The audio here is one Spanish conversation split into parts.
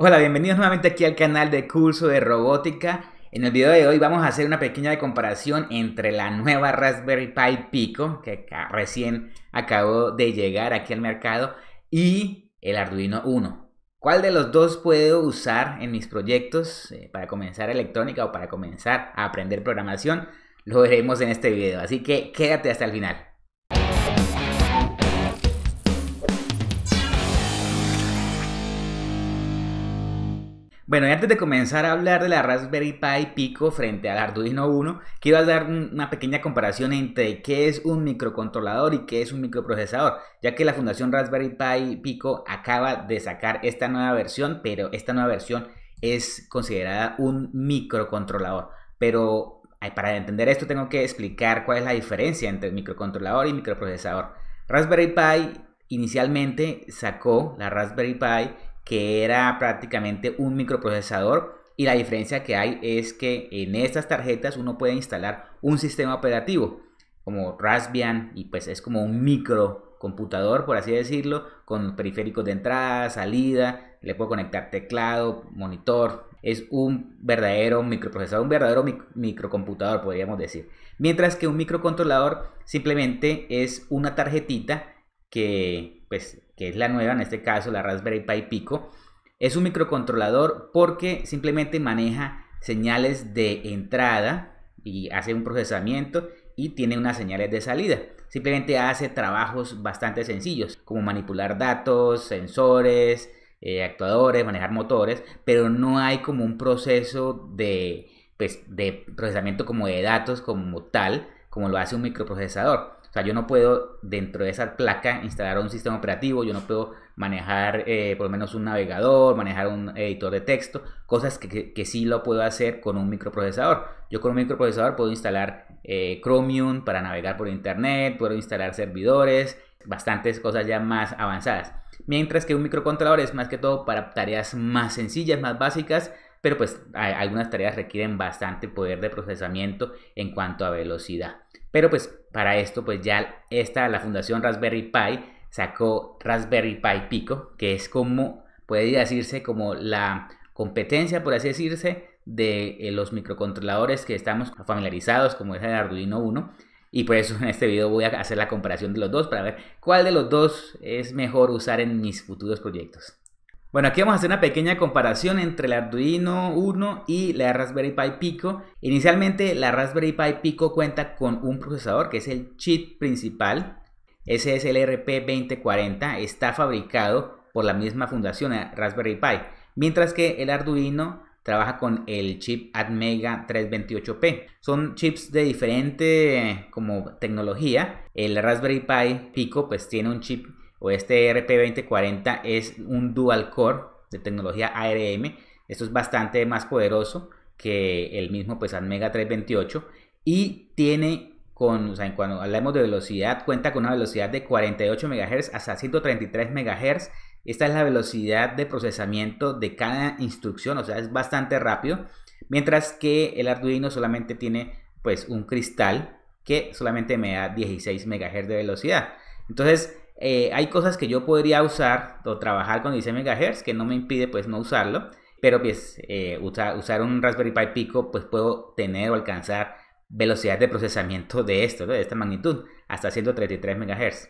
Hola, bienvenidos nuevamente aquí al canal de curso de robótica. En el video de hoy vamos a hacer una pequeña comparación entre la nueva Raspberry Pi Pico, que recién acabó de llegar aquí al mercado, y el Arduino Uno. ¿Cuál de los dos puedo usar en mis proyectos eh, para comenzar electrónica o para comenzar a aprender programación? Lo veremos en este video, así que quédate hasta el final. Bueno, y antes de comenzar a hablar de la Raspberry Pi Pico frente al Arduino 1, quiero dar una pequeña comparación entre qué es un microcontrolador y qué es un microprocesador, ya que la Fundación Raspberry Pi Pico acaba de sacar esta nueva versión, pero esta nueva versión es considerada un microcontrolador. Pero para entender esto tengo que explicar cuál es la diferencia entre microcontrolador y microprocesador. Raspberry Pi inicialmente sacó la Raspberry Pi que era prácticamente un microprocesador. Y la diferencia que hay es que en estas tarjetas uno puede instalar un sistema operativo como Raspbian y pues es como un microcomputador, por así decirlo, con periféricos de entrada, salida, le puedo conectar teclado, monitor, es un verdadero microprocesador, un verdadero microcomputador, podríamos decir. Mientras que un microcontrolador simplemente es una tarjetita que, pues, que es la nueva, en este caso la Raspberry Pi Pico, es un microcontrolador porque simplemente maneja señales de entrada y hace un procesamiento y tiene unas señales de salida. Simplemente hace trabajos bastante sencillos, como manipular datos, sensores, eh, actuadores, manejar motores, pero no hay como un proceso de, pues, de procesamiento como de datos como tal, como lo hace un microprocesador. O sea, yo no puedo dentro de esa placa instalar un sistema operativo, yo no puedo manejar eh, por lo menos un navegador, manejar un editor de texto, cosas que, sí lo puedo hacer con un microprocesador. Yo con un microprocesador puedo instalar eh, Chromium para navegar por internet, puedo instalar servidores, bastantes cosas ya más avanzadas. Mientras que un microcontrolador es más que todo para tareas más sencillas, más básicas, pero pues algunas tareas requieren bastante poder de procesamiento en cuanto a velocidad. Pero pues para esto, pues ya está la Fundación Raspberry Pi sacó Raspberry Pi Pico, que es como, puede decirse como la competencia, por así decirse, de eh, los microcontroladores que estamos familiarizados, como es el Arduino 1. Y por eso en este video voy a hacer la comparación de los dos para ver cuál de los dos es mejor usar en mis futuros proyectos. Bueno, aquí vamos a hacer una pequeña comparación entre el Arduino 1 y la Raspberry Pi Pico. Inicialmente la Raspberry Pi Pico cuenta con un procesador que es el chip principal, ese es el RP2040, está fabricado por la misma fundación Raspberry Pi, mientras que el Arduino trabaja con el chip Atmega 328P. Son chips de diferente como tecnología. El Raspberry Pi Pico pues tiene un chip o este RP2040 es un dual core de tecnología ARM. Esto es bastante más poderoso que el mismo pues Mega 328 y tiene con, o sea, cuando hablamos de velocidad, cuenta con una velocidad de 48 MHz hasta 133 MHz. Esta es la velocidad de procesamiento de cada instrucción, o sea, es bastante rápido. Mientras que el Arduino solamente tiene pues un cristal que solamente me da 16 MHz de velocidad. Entonces, eh, hay cosas que yo podría usar o trabajar con 16 MHz que no me impide pues no usarlo, pero pues eh, usar un Raspberry Pi Pico pues puedo tener o alcanzar velocidad de procesamiento de esto, de esta magnitud, hasta 133 MHz.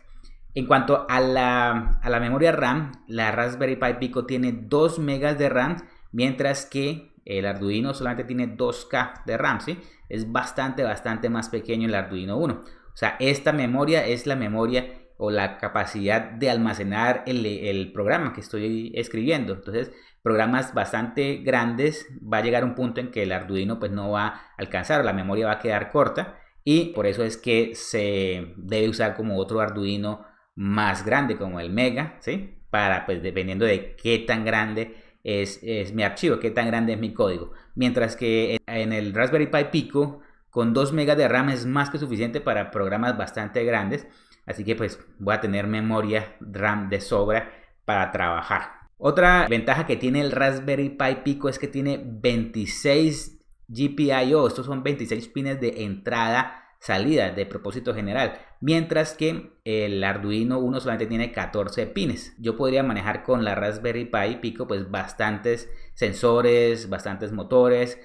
En cuanto a la, a la, memoria RAM, la Raspberry Pi Pico tiene 2 MB de RAM, mientras que el Arduino solamente tiene 2K de RAM, ¿sí? Es bastante, bastante más pequeño el Arduino 1. O sea, esta memoria es la memoria o la capacidad de almacenar el, programa que estoy escribiendo. Entonces, programas bastante grandes, va a llegar un punto en que el Arduino pues no va a alcanzar, la memoria va a quedar corta y por eso es que se debe usar como otro Arduino más grande como el Mega, ¿sí? Para pues dependiendo de qué tan grande es, mi archivo, qué tan grande es mi código. Mientras que en el Raspberry Pi Pico con 2 megas de RAM es más que suficiente para programas bastante grandes Así que pues voy a tener memoria RAM de sobra para trabajar. Otra ventaja que tiene el Raspberry Pi Pico es que tiene 26 GPIO. Estos son 26 pines de entrada, salida, de propósito general. Mientras que el Arduino 1 solamente tiene 14 pines. Yo podría manejar con la Raspberry Pi Pico pues bastantes sensores, bastantes motores.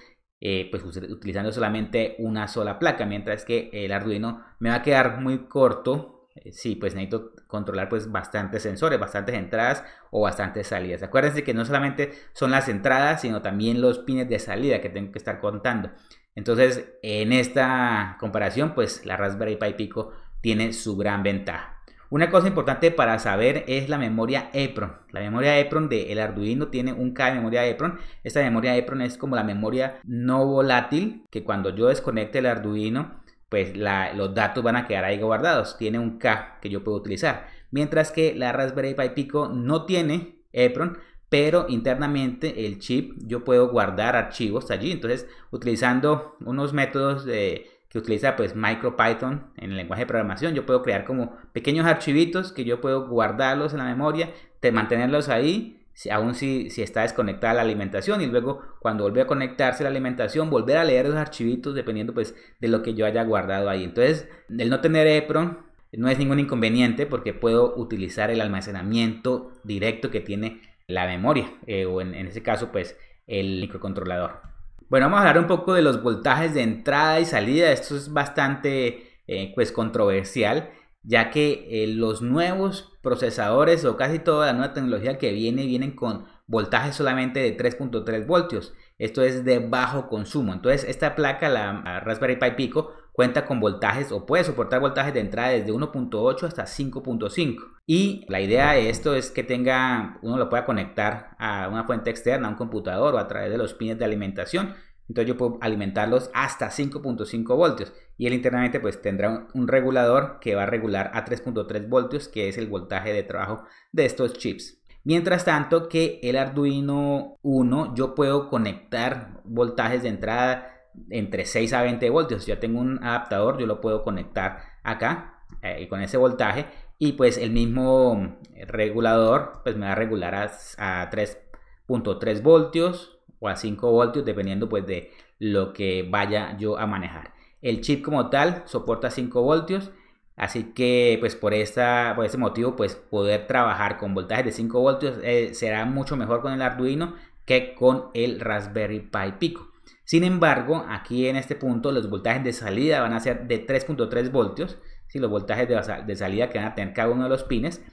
Eh, pues utilizando solamente una sola placa. Mientras que el Arduino me va a quedar muy corto eh, sí, pues necesito controlar pues bastantes sensores, bastantes entradas o bastantes salidas. Acuérdense que no solamente son las entradas, sino también los pines de salida que tengo que estar contando. Entonces, en esta comparación, pues la Raspberry Pi Pico tiene su gran ventaja. Una cosa importante para saber es la memoria EPROM. La memoria EPROM del el Arduino tiene un K de memoria EPROM. Esta memoria EPROM es como la memoria no volátil que cuando yo desconecte el Arduino pues los datos van a quedar ahí guardados. Tiene un K que yo puedo utilizar. Mientras que la Raspberry Pi Pico no tiene EPRON, pero internamente el chip yo puedo guardar archivos allí. Entonces, utilizando unos métodos que utiliza pues MicroPython en el lenguaje de programación, yo puedo crear como pequeños archivitos que yo puedo guardarlos en la memoria, mantenerlos ahí si, aún si, está desconectada la alimentación y luego cuando vuelve a conectarse la alimentación, volver a leer los archivitos dependiendo pues de lo que yo haya guardado ahí. Entonces, el no tener EEPROM no es ningún inconveniente porque puedo utilizar el almacenamiento directo que tiene la memoria eh, o en, ese caso pues el microcontrolador. Bueno, vamos a hablar un poco de los voltajes de entrada y salida. Esto es bastante eh, pues controversial ya que eh, los nuevos procesadores o casi toda la nueva tecnología que viene vienen con voltajes solamente de 3.3 voltios. Esto es de bajo consumo. Entonces esta placa, la Raspberry Pi Pico, cuenta con voltajes o puede soportar voltajes de entrada desde 1.8 hasta 5.5. Y la idea de esto es que tenga, uno lo pueda conectar a una fuente externa, a un computador o a través de los pines de alimentación entonces yo puedo alimentarlos hasta 5.5 voltios y él internamente pues tendrá un, regulador que va a regular a 3.3 voltios que es el voltaje de trabajo de estos chips. Mientras tanto que el Arduino 1 yo puedo conectar voltajes de entrada entre 6 a 20 voltios. Ya tengo un adaptador, yo lo puedo conectar acá eh, con ese voltaje y pues el mismo regulador pues me va a regular a 3.3 voltios o a 5 voltios dependiendo pues de lo que vaya yo a manejar. El chip como tal soporta 5 voltios, así que pues por, esta, por ese motivo pues poder trabajar con voltajes de 5 voltios eh, será mucho mejor con el Arduino que con el Raspberry Pi Pico. Sin embargo, aquí en este punto los voltajes de salida van a ser de 3.3 voltios, si los voltajes de, salida que van a tener cada uno de los pines.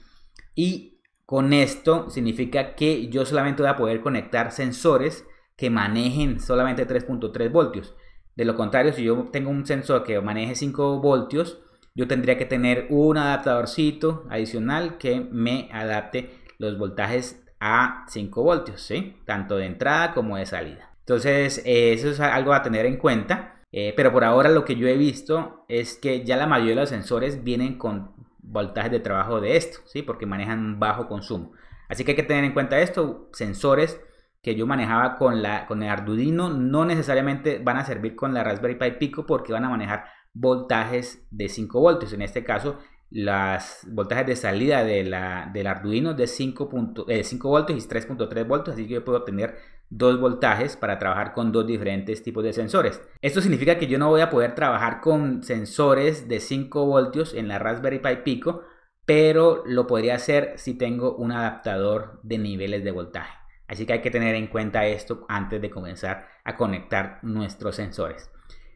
Y con esto significa que yo solamente voy a poder conectar sensores que manejen solamente 3.3 voltios. De lo contrario, si yo tengo un sensor que maneje 5 voltios, yo tendría que tener un adaptadorcito adicional que me adapte los voltajes a 5 voltios, ¿sí? tanto de entrada como de salida. Entonces, eso es algo a tener en cuenta. Eh, pero por ahora lo que yo he visto es que ya la mayoría de los sensores vienen con voltajes de trabajo de esto, ¿sí? porque manejan bajo consumo. Así que hay que tener en cuenta esto, sensores que yo manejaba con, la, con el Arduino no necesariamente van a servir con la Raspberry Pi Pico porque van a manejar voltajes de 5 voltios. En este caso, las voltajes de salida de la, del Arduino de 5, 5 eh, voltios y 3.3 voltios, así que yo puedo obtener dos voltajes para trabajar con dos diferentes tipos de sensores. Esto significa que yo no voy a poder trabajar con sensores de 5 voltios en la Raspberry Pi Pico, pero lo podría hacer si tengo un adaptador de niveles de voltaje. Así que hay que tener en cuenta esto antes de comenzar a conectar nuestros sensores.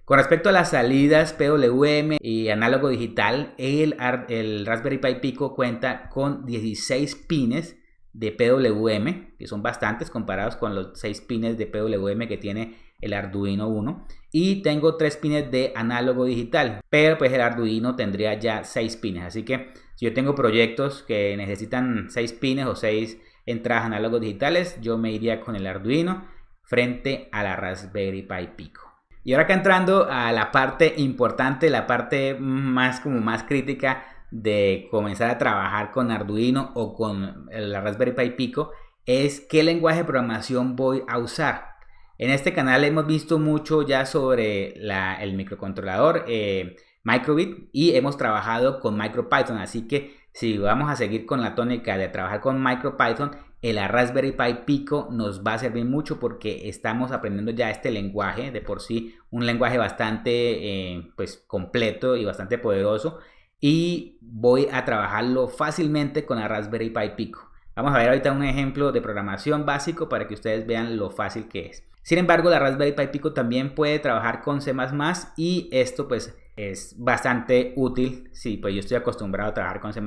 Con respecto a las salidas PWM y análogo digital, el, Raspberry Pi Pico cuenta con 16 pines de PWM, que son bastantes comparados con los 6 pines de PWM que tiene el Arduino 1 y tengo 3 pines de análogo digital, pero pues el Arduino tendría ya 6 pines, así que si yo tengo proyectos que necesitan 6 pines o 6 entradas análogos digitales, yo me iría con el Arduino frente a la Raspberry Pi Pico. Y ahora que entrando a la parte importante, la parte más como más crítica de comenzar a trabajar con Arduino o con la Raspberry Pi Pico es qué lenguaje de programación voy a usar. En este canal hemos visto mucho ya sobre el microcontrolador eh, Microbit y hemos trabajado con MicroPython, así que si vamos a seguir con la tónica de trabajar con MicroPython, el Raspberry Pi Pico nos va a servir mucho porque estamos aprendiendo ya este lenguaje, de por sí un lenguaje bastante eh, pues, completo y bastante poderoso. Y voy a trabajarlo fácilmente con la Raspberry Pi Pico. Vamos a ver ahorita un ejemplo de programación básico para que ustedes vean lo fácil que es. Sin embargo, la Raspberry Pi Pico también puede trabajar con C++ y esto pues es bastante útil si sí, pues yo estoy acostumbrado a trabajar con C++.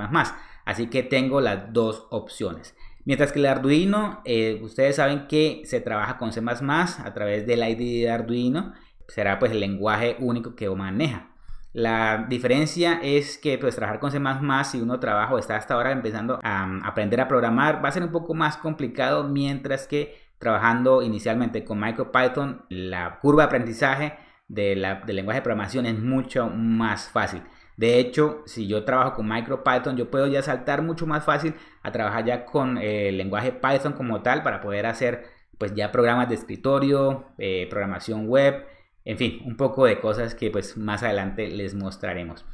Así que tengo las dos opciones. Mientras que el Arduino, eh, ustedes saben que se trabaja con C++ a través del ID de Arduino. Será pues el lenguaje único que maneja. La diferencia es que pues trabajar con C++, si uno trabaja o está hasta ahora empezando a mm, aprender a programar, va a ser un poco más complicado, mientras que trabajando inicialmente con MicroPython, la curva de aprendizaje del lenguaje de programación es mucho más fácil. De hecho, si yo trabajo con MicroPython, yo puedo ya saltar mucho más fácil a trabajar ya con el eh, lenguaje Python como tal para poder hacer pues ya programas de escritorio, eh, programación web, en fin, un poco de cosas que pues más adelante les mostraremos.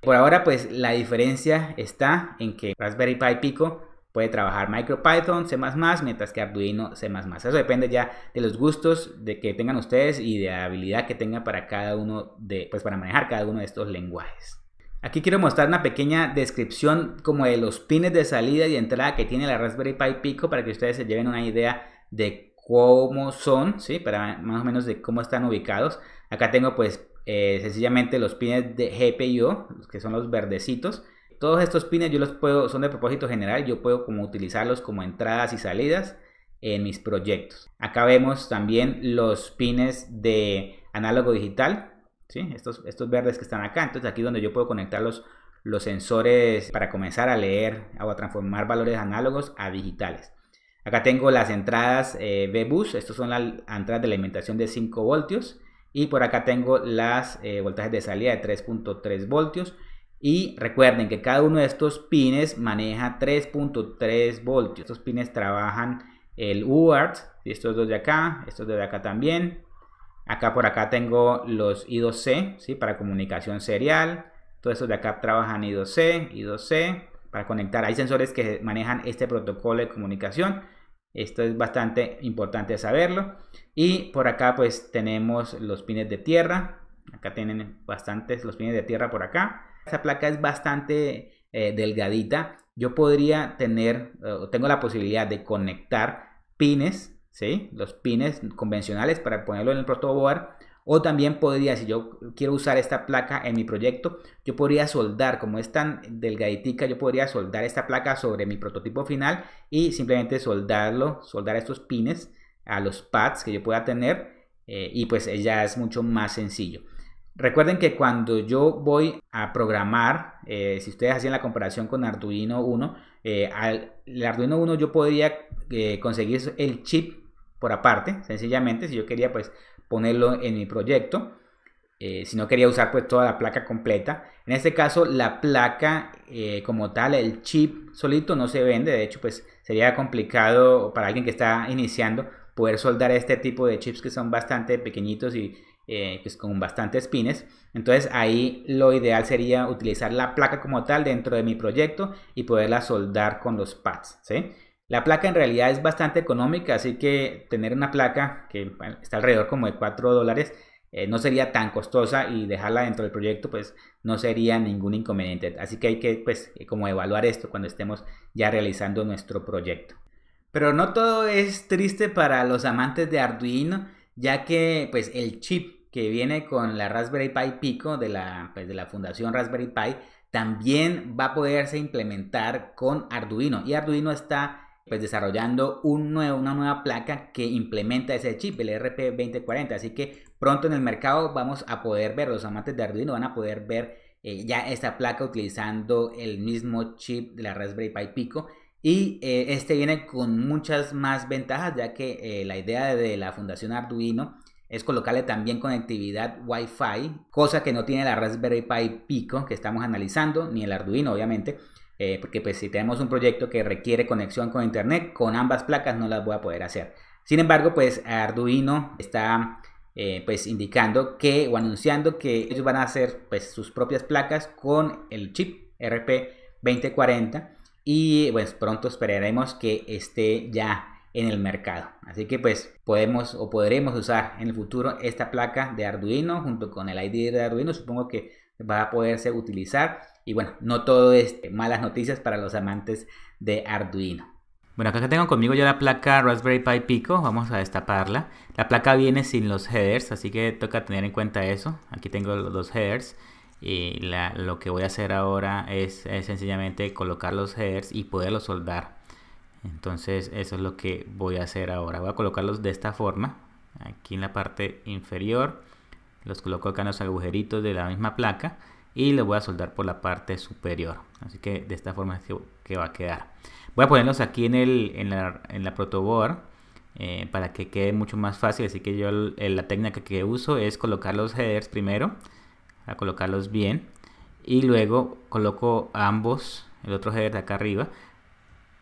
Por ahora pues la diferencia está en que Raspberry Pi Pico puede trabajar MicroPython, C++, mientras que Arduino C++. Eso depende ya de los gustos de que tengan ustedes y de la habilidad que tengan para cada uno de, pues para manejar cada uno de estos lenguajes. Aquí quiero mostrar una pequeña descripción como de los pines de salida y entrada que tiene la Raspberry Pi Pico para que ustedes se lleven una idea de cómo son, ¿sí? Para más o menos de cómo están ubicados. Acá tengo pues eh, sencillamente los pines de GPIO, que son los verdecitos. Todos estos pines yo los puedo, son de propósito general, yo puedo como utilizarlos como entradas y salidas en mis proyectos. Acá vemos también los pines de análogo digital, ¿sí? estos, estos verdes que están acá. Entonces aquí es donde yo puedo conectar los, los sensores para comenzar a leer o a transformar valores análogos a digitales. Acá tengo las entradas eh, B-Bus, estas son las entradas de alimentación de 5 voltios. Y por acá tengo las eh, voltajes de salida de 3.3 voltios. Y recuerden que cada uno de estos pines maneja 3.3 voltios. Estos pines trabajan el UART, estos dos de acá, estos dos de acá también. Acá por acá tengo los I2C, ¿sí? para comunicación serial. Todos estos de acá trabajan I2C, I2C, para conectar. Hay sensores que manejan este protocolo de comunicación. Esto es bastante importante saberlo. Y por acá pues tenemos los pines de tierra. Acá tienen bastantes los pines de tierra por acá. Esta placa es bastante eh, delgadita. Yo podría tener, eh, tengo la posibilidad de conectar pines, ¿sí? Los pines convencionales para ponerlo en el protoboard o también podría, si yo quiero usar esta placa en mi proyecto, yo podría soldar, como es tan delgaditica, yo podría soldar esta placa sobre mi prototipo final y simplemente soldarlo, soldar estos pines a los pads que yo pueda tener eh, y pues ya es mucho más sencillo. Recuerden que cuando yo voy a programar, eh, si ustedes hacían la comparación con Arduino 1, eh, al, el Arduino 1 yo podría conseguir el chip por aparte, sencillamente, si yo quería pues ponerlo en mi proyecto. Eh, si no quería usar pues toda la placa completa. En este caso la placa eh, como tal, el chip solito no se vende, de hecho pues sería complicado para alguien que está iniciando poder soldar este tipo de chips que son bastante pequeñitos y eh, pues, con bastantes pines. Entonces ahí lo ideal sería utilizar la placa como tal dentro de mi proyecto y poderla soldar con los pads. ¿sí? La placa en realidad es bastante económica, así que tener una placa que está alrededor como de 4 dólares eh, no sería tan costosa y dejarla dentro del proyecto pues no sería ningún inconveniente. Así que hay que pues eh, como evaluar esto cuando estemos ya realizando nuestro proyecto. Pero no todo es triste para los amantes de Arduino, ya que pues el chip que viene con la Raspberry Pi Pico de la, pues, de la fundación Raspberry Pi también va a poderse implementar con Arduino y Arduino está pues desarrollando una nueva placa que implementa ese chip, el RP2040. Así que pronto en el mercado vamos a poder ver, los amantes de Arduino van a poder ver eh, ya esta placa utilizando el mismo chip de la Raspberry Pi Pico. Y eh, este viene con muchas más ventajas, ya que eh, la idea de la Fundación Arduino es colocarle también conectividad Wi-Fi, cosa que no tiene la Raspberry Pi Pico que estamos analizando, ni el Arduino obviamente. Eh, porque pues si tenemos un proyecto que requiere conexión con internet, con ambas placas no las voy a poder hacer. Sin embargo, pues Arduino está eh, pues indicando que o anunciando que ellos van a hacer pues sus propias placas con el chip RP2040 y pues pronto esperaremos que esté ya en el mercado. Así que pues podemos o podremos usar en el futuro esta placa de Arduino junto con el ID de Arduino. Supongo que va a poderse utilizar y bueno, no todo es malas noticias para los amantes de Arduino. Bueno, acá tengo conmigo yo la placa Raspberry Pi Pico, vamos a destaparla. La placa viene sin los headers, así que toca tener en cuenta eso. Aquí tengo los headers y lo que voy a hacer ahora es, es, sencillamente colocar los headers y poderlos soldar. Entonces eso es lo que voy a hacer ahora. Voy a colocarlos de esta forma, aquí en la parte inferior. Los coloco acá en los agujeritos de la misma placa y lo voy a soldar por la parte superior así que de esta forma es que, va a quedar voy a ponerlos aquí en, en la, protoboard eh, para que quede mucho más fácil así que yo la técnica que uso es colocar los headers primero a colocarlos bien y luego coloco ambos el otro header de acá arriba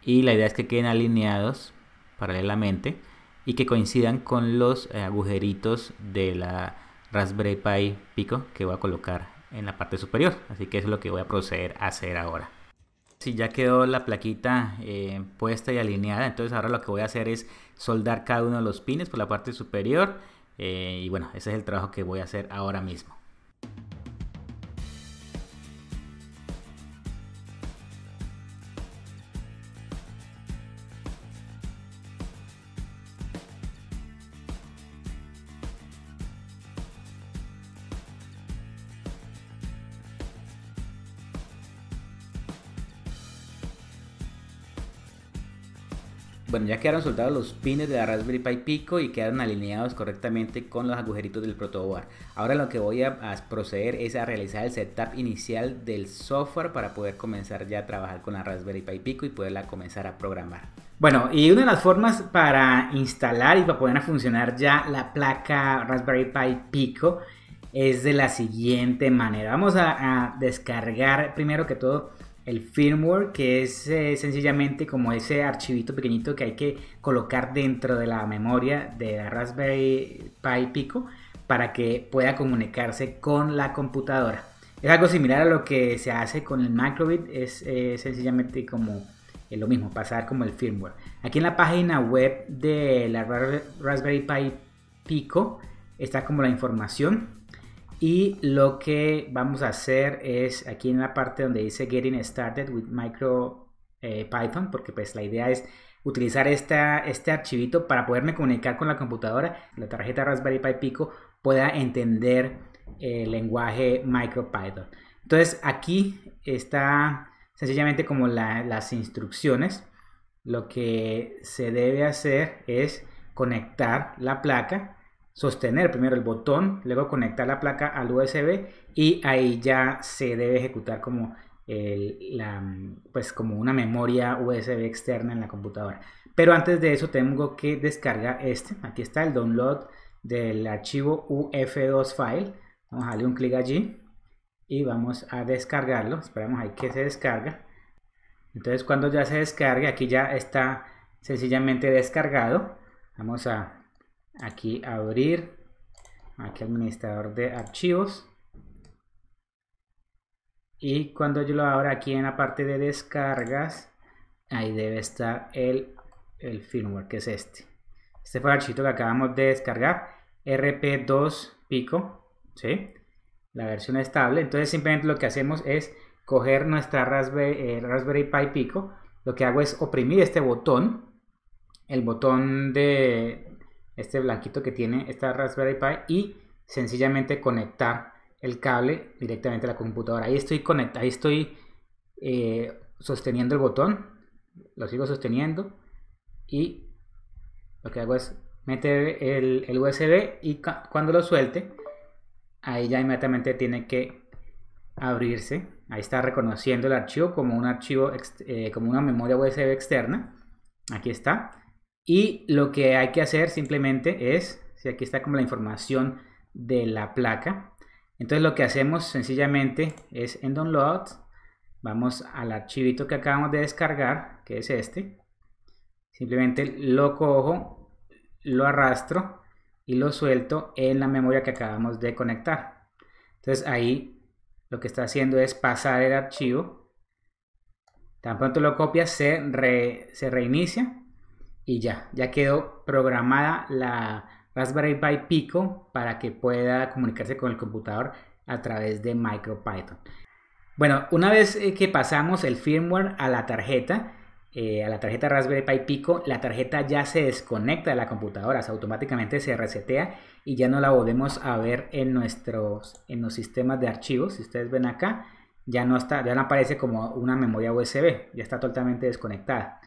y la idea es que queden alineados paralelamente y que coincidan con los eh, agujeritos de la Raspberry Pi Pico que voy a colocar en la parte superior. Así que es lo que voy a proceder a hacer ahora. Si ya quedó la plaquita eh, puesta y alineada, entonces ahora lo que voy a hacer es soldar cada uno de los pines por la parte superior. Eh, y bueno, ese es el trabajo que voy a hacer ahora mismo. Bueno, ya quedaron soldados los pines de la Raspberry Pi Pico y quedaron alineados correctamente con los agujeritos del protoboard. Ahora lo que voy a, proceder es a realizar el setup inicial del software para poder comenzar ya a trabajar con la Raspberry Pi Pico y poderla comenzar a programar. Bueno, y una de las formas para instalar y para poder funcionar ya la placa Raspberry Pi Pico es de la siguiente manera. Vamos a descargar primero que todo el firmware, que es eh, sencillamente como ese archivito pequeñito que hay que colocar dentro de la memoria de la Raspberry Pi Pico para que pueda comunicarse con la computadora. Es algo similar a lo que se hace con el Macrobit, es eh, sencillamente como eh, lo mismo, pasar como el firmware. Aquí en la página web de la Raspberry Pi Pico está como la información y lo que vamos a hacer es aquí en la parte donde dice Getting Started with Micro eh, Python, porque pues la idea es utilizar esta, este archivito para poderme comunicar con la computadora, la tarjeta Raspberry Pi Pico pueda entender el lenguaje MicroPython. Entonces aquí está sencillamente como las instrucciones. Lo que se debe hacer es conectar la placa sostener primero el botón, luego conectar la placa al USB y ahí ya se debe ejecutar como, la, pues como una memoria USB externa en la computadora. Pero antes de eso tengo que descargar este. Aquí está el download del archivo UF2 file. Vamos a darle un clic allí y vamos a descargarlo. Esperamos ahí que se descarga. Entonces cuando ya se descargue, aquí ya está sencillamente descargado. Vamos a aquí abrir, aquí administrador de archivos. Y cuando yo lo abra aquí en la parte de descargas, ahí debe estar el, el firmware, que es este. Este fue el archivo que acabamos de descargar, RP2 Pico, ¿sí? la versión estable. Entonces simplemente lo que hacemos es coger nuestra Raspberry, eh, Raspberry Pi Pico. Lo que hago es oprimir este botón, el botón de, este blanquito que tiene esta Raspberry Pi y sencillamente conectar el cable directamente a la computadora. Ahí estoy, ahí estoy eh, sosteniendo el botón, lo sigo sosteniendo y lo que hago es meter el, USB y cuando lo suelte, ahí ya inmediatamente tiene que abrirse. Ahí está reconociendo el archivo como un archivo, eh, como una memoria USB externa. Aquí está. Y lo que hay que hacer simplemente es, si aquí está como la información de la placa, entonces lo que hacemos sencillamente es en download, vamos al archivito que acabamos de descargar, que es este, simplemente lo cojo, lo arrastro y lo suelto en la memoria que acabamos de conectar. Entonces ahí lo que está haciendo es pasar el archivo, tan pronto lo copia se, se reinicia y ya, ya quedó programada la Raspberry Pi Pico para que pueda comunicarse con el computador a través de MicroPython. Bueno, una vez eh, que pasamos el firmware a la tarjeta, eh, a la tarjeta Raspberry Pi Pico, la tarjeta ya se desconecta de la computadora, automáticamente se resetea y ya no la volvemos a ver en nuestros en los sistemas de archivos. Si ustedes ven acá, ya no está, ya no aparece como una memoria USB, ya está totalmente desconectada.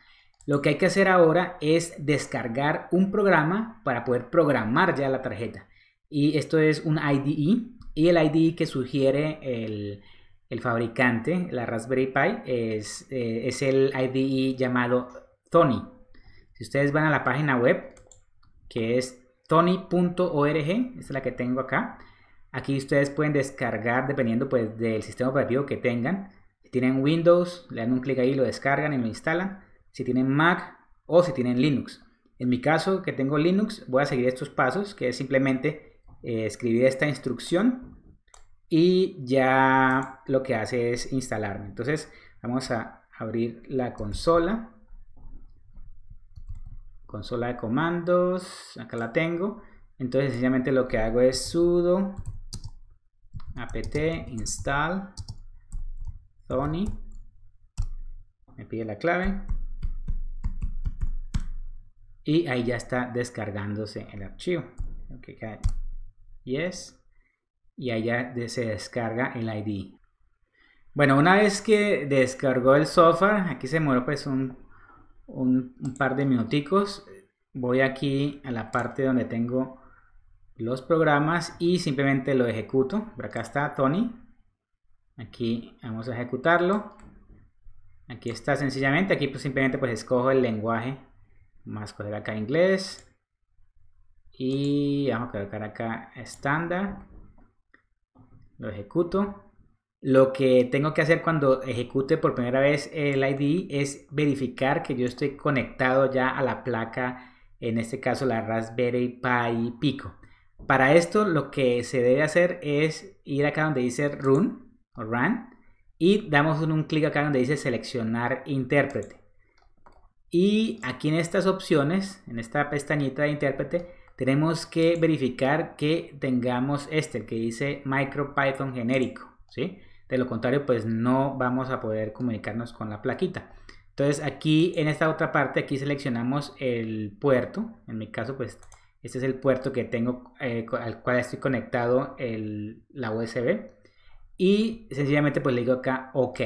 Lo que hay que hacer ahora es descargar un programa para poder programar ya la tarjeta. Y esto es un IDE. Y el IDE que sugiere el, fabricante, la Raspberry Pi, es, eh, es el IDE llamado Tony. Si ustedes van a la página web, que es tony.org, es la que tengo acá. Aquí ustedes pueden descargar dependiendo pues, del sistema operativo que tengan. Si tienen Windows, le dan un clic ahí, lo descargan y lo instalan si tienen Mac o si tienen Linux. En mi caso, que tengo Linux, voy a seguir estos pasos, que es simplemente eh, escribir esta instrucción y ya lo que hace es instalarme. Entonces, vamos a abrir la consola. Consola de comandos, acá la tengo. Entonces, sencillamente lo que hago es sudo apt install Sony. Me pide la clave y ahí ya está descargándose el archivo. Okay, yes. Y allá se descarga el ID. Bueno, una vez que descargó el software, aquí se demoró pues un, par de minuticos. Voy aquí a la parte donde tengo los programas y simplemente lo ejecuto. Por acá está Tony. Aquí vamos a ejecutarlo. Aquí está sencillamente. Aquí pues simplemente pues escojo el lenguaje Vamos a acá inglés. Y vamos a colocar acá estándar. Lo ejecuto. Lo que tengo que hacer cuando ejecute por primera vez el ID es verificar que yo estoy conectado ya a la placa, en este caso la Raspberry Pi Pico. Para esto lo que se debe hacer es ir acá donde dice Run o Run y damos un clic acá donde dice seleccionar intérprete. Y aquí en estas opciones, en esta pestañita de intérprete, tenemos que verificar que tengamos este, que dice MicroPython genérico, ¿sí? De lo contrario, pues no vamos a poder comunicarnos con la plaquita. Entonces aquí en esta otra parte, aquí seleccionamos el puerto. En mi caso, pues este es el puerto que tengo, eh, al cual estoy conectado el, la USB. Y sencillamente pues le digo acá OK.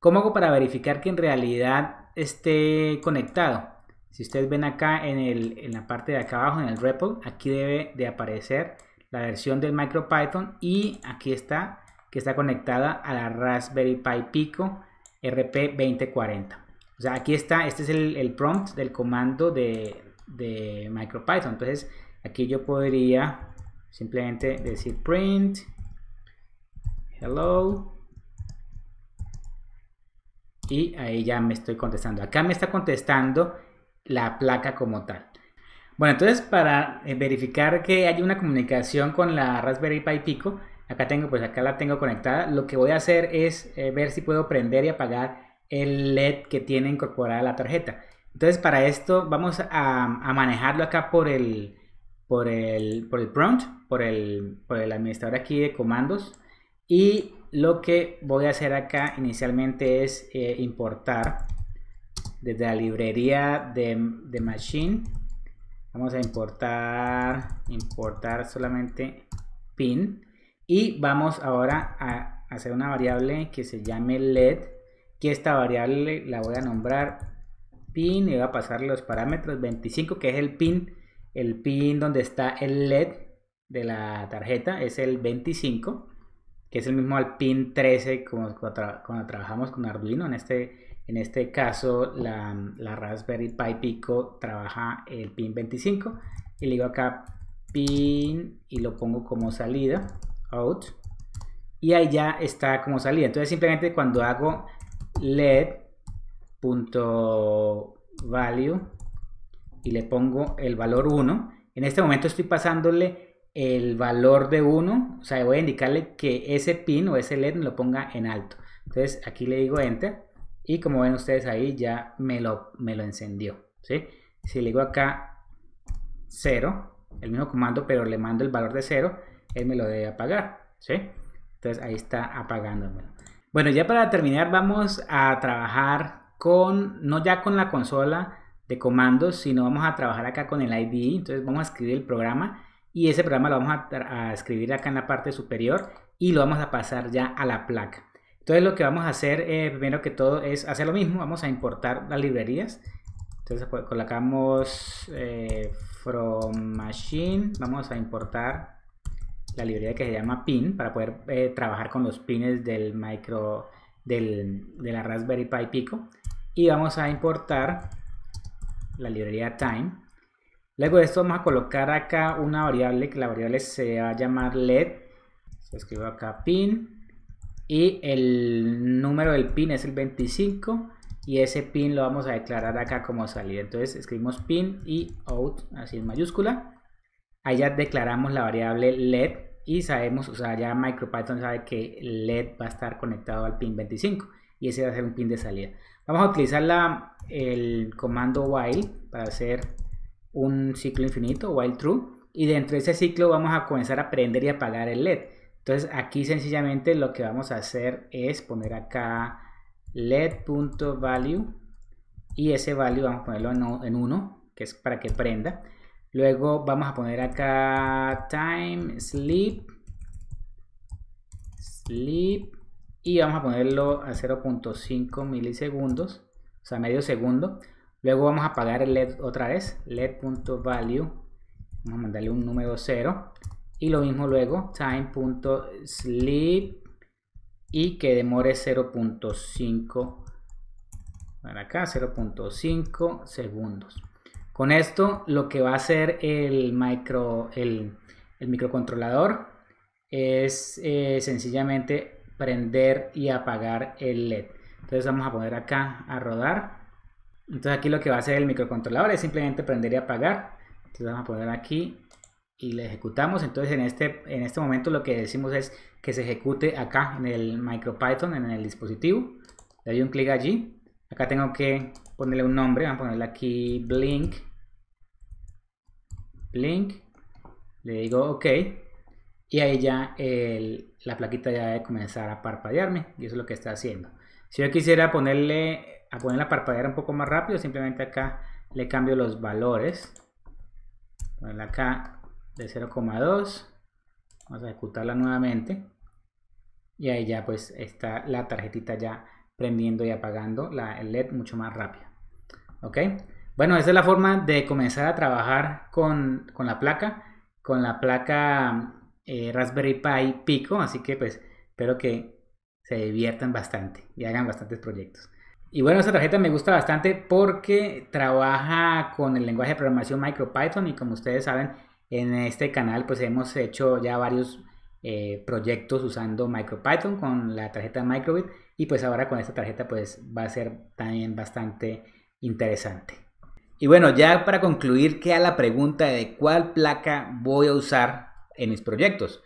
¿Cómo hago para verificar que en realidad esté conectado. Si ustedes ven acá en, el, en la parte de acá abajo, en el REPL, aquí debe de aparecer la versión del MicroPython y aquí está que está conectada a la Raspberry Pi Pico RP2040. O sea, aquí está, este es el, prompt del comando de, de MicroPython. Entonces, aquí yo podría simplemente decir print hello y ahí ya me estoy contestando. Acá me está contestando la placa como tal. Bueno, entonces para eh, verificar que hay una comunicación con la Raspberry Pi Pico, acá tengo, pues acá la tengo conectada. Lo que voy a hacer es eh, ver si puedo prender y apagar el LED que tiene incorporada la tarjeta. Entonces para esto vamos a, manejarlo acá por el, por el, por el prompt, por el, por el administrador aquí de comandos. Y lo que voy a hacer acá inicialmente es eh, importar desde la librería de, de, machine vamos a importar importar solamente pin y vamos ahora a hacer una variable que se llame led que esta variable la voy a nombrar pin y voy a pasar los parámetros 25 que es el pin el pin donde está el led de la tarjeta es el 25 que es el mismo al pin 13 como cuando trabajamos con Arduino. En este, en este caso, la, la, Raspberry Pi Pico trabaja el pin 25 y le digo acá pin y lo pongo como salida, out, y ahí ya está como salida. Entonces simplemente cuando hago led.value y le pongo el valor 1, en este momento estoy pasándole el valor de 1, o sea, voy a indicarle que ese pin o ese LED lo ponga en alto. Entonces aquí le digo Enter y como ven ustedes ahí ya me lo, me lo encendió. Si le digo acá 0, el mismo comando pero le mando el valor de 0, él me lo debe apagar. ¿sí? Entonces ahí está apagándome. Bueno, ya para terminar vamos a trabajar con, no ya con la consola de comandos, sino vamos a trabajar acá con el IDE. Entonces vamos a escribir el programa y ese programa lo vamos a, escribir acá en la parte superior y lo vamos a pasar ya a la placa. Entonces lo que vamos a hacer eh, primero que todo es hacer lo mismo, vamos a importar las librerías. Entonces pues, colocamos eh, from machine, vamos a importar la librería que se llama pin para poder eh, trabajar con los pines del micro de la Raspberry Pi Pico y vamos a importar la librería time Luego de esto vamos a colocar acá una variable, que la variable se va a llamar LED. Se escribe acá pin. Y el número del pin es el 25. Y ese pin lo vamos a declarar acá como salida. Entonces escribimos pin y out, así en mayúscula. Ahí ya declaramos la variable LED. Y sabemos, o sea, ya MicroPython sabe que LED va a estar conectado al pin 25. Y ese va a ser un pin de salida. Vamos a utilizar el comando while para hacer un ciclo infinito, while true, y dentro de ese ciclo vamos a comenzar a prender y apagar el LED. Entonces aquí sencillamente lo que vamos a hacer es poner acá LED.value y ese value vamos a ponerlo en 1, que es para que prenda. Luego vamos a poner acá time, sleep, sleep y vamos a ponerlo a 0.5 milisegundos, o sea medio segundo. Luego vamos a apagar el LED otra vez, LED.value, vamos a mandarle un número 0. Y lo mismo luego, time.sleep y que demore 0.5 para acá 0.5 segundos con esto lo que va a hacer el micro el, microcontrolador es eh, sencillamente prender y apagar el led entonces vamos a poner acá a rodar entonces aquí lo que va a hacer el microcontrolador es simplemente prender y apagar. Entonces vamos a poner aquí y le ejecutamos. Entonces en este, en este momento lo que decimos es que se ejecute acá en el MicroPython, en el dispositivo. Le doy un clic allí. Acá tengo que ponerle un nombre. Vamos a ponerle aquí Blink. Blink. Le digo OK. Y ahí ya la plaquita ya debe comenzar a parpadearme. Y eso es lo que está haciendo. Si yo quisiera ponerle a ponerla parpadear un poco más rápido, simplemente acá le cambio los valores. Ponerla acá de 0,2. Vamos a ejecutarla nuevamente. Y ahí ya pues está la tarjetita ya prendiendo y apagando la, el LED mucho más rápido. ¿Ok? Bueno, esa es la forma de comenzar a trabajar con, la placa, con la placa eh, Raspberry Pi Pico. Así que pues espero que se diviertan bastante y hagan bastantes proyectos. Y bueno, esta tarjeta me gusta bastante porque trabaja con el lenguaje de programación MicroPython y como ustedes saben, en este canal pues hemos hecho ya varios eh, proyectos usando MicroPython con la tarjeta Microbit y pues ahora con esta tarjeta pues va a ser también bastante interesante. Y bueno, ya para concluir queda la pregunta de cuál placa voy a usar en mis proyectos.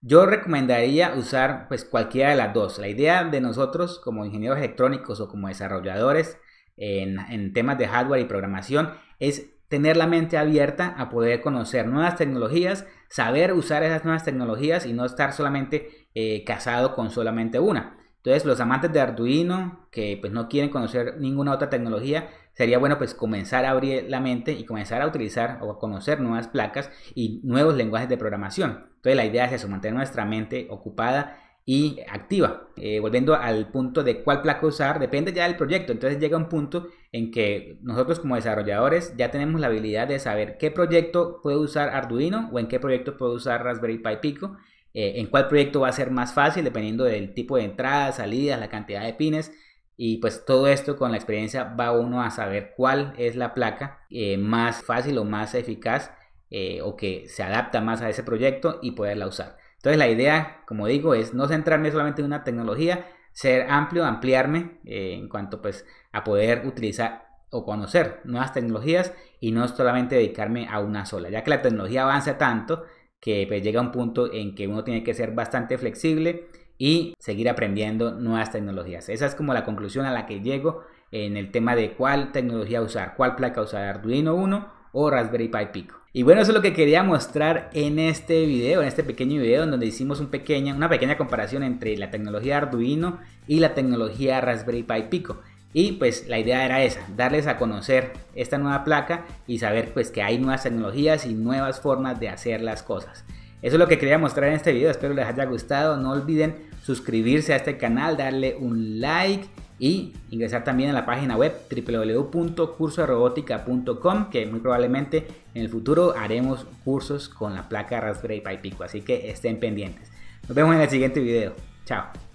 Yo recomendaría usar pues cualquiera de las dos. La idea de nosotros como ingenieros electrónicos o como desarrolladores en, temas de hardware y programación es tener la mente abierta a poder conocer nuevas tecnologías, saber usar esas nuevas tecnologías y no estar solamente eh, casado con solamente una. Entonces los amantes de Arduino que pues no quieren conocer ninguna otra tecnología sería bueno pues comenzar a abrir la mente y comenzar a utilizar o a conocer nuevas placas y nuevos lenguajes de programación. Entonces la idea es eso, mantener nuestra mente ocupada y activa. Eh, volviendo al punto de cuál placa usar, depende ya del proyecto. Entonces llega un punto en que nosotros como desarrolladores ya tenemos la habilidad de saber qué proyecto puede usar Arduino o en qué proyecto puede usar Raspberry Pi Pico, eh, en cuál proyecto va a ser más fácil dependiendo del tipo de entradas, salidas, la cantidad de pines. Y pues todo esto con la experiencia va uno a saber cuál es la placa eh, más fácil o más eficaz eh, o que se adapta más a ese proyecto y poderla usar. Entonces la idea, como digo, es no centrarme solamente en una tecnología, ser amplio, ampliarme eh, en cuanto pues a poder utilizar o conocer nuevas tecnologías y no solamente dedicarme a una sola, ya que la tecnología avanza tanto que pues, llega un punto en que uno tiene que ser bastante flexible y seguir aprendiendo nuevas tecnologías. Esa es como la conclusión a la que llego en el tema de cuál tecnología usar, cuál placa usar, Arduino 1 o Raspberry Pi Pico. Y bueno, eso es lo que quería mostrar en este video, en este pequeño video en donde hicimos una pequeña comparación entre la tecnología Arduino y la tecnología Raspberry Pi Pico. Y pues la idea era esa, darles a conocer esta nueva placa y saber pues que hay nuevas tecnologías y nuevas formas de hacer las cosas. Eso es lo que quería mostrar en este video, espero les haya gustado, no olviden suscribirse a este canal, darle un like y ingresar también a la página web www.cursoderobotica.com que muy probablemente en el futuro haremos cursos con la placa Raspberry Pi Pico, así que estén pendientes. Nos vemos en el siguiente video. Chao.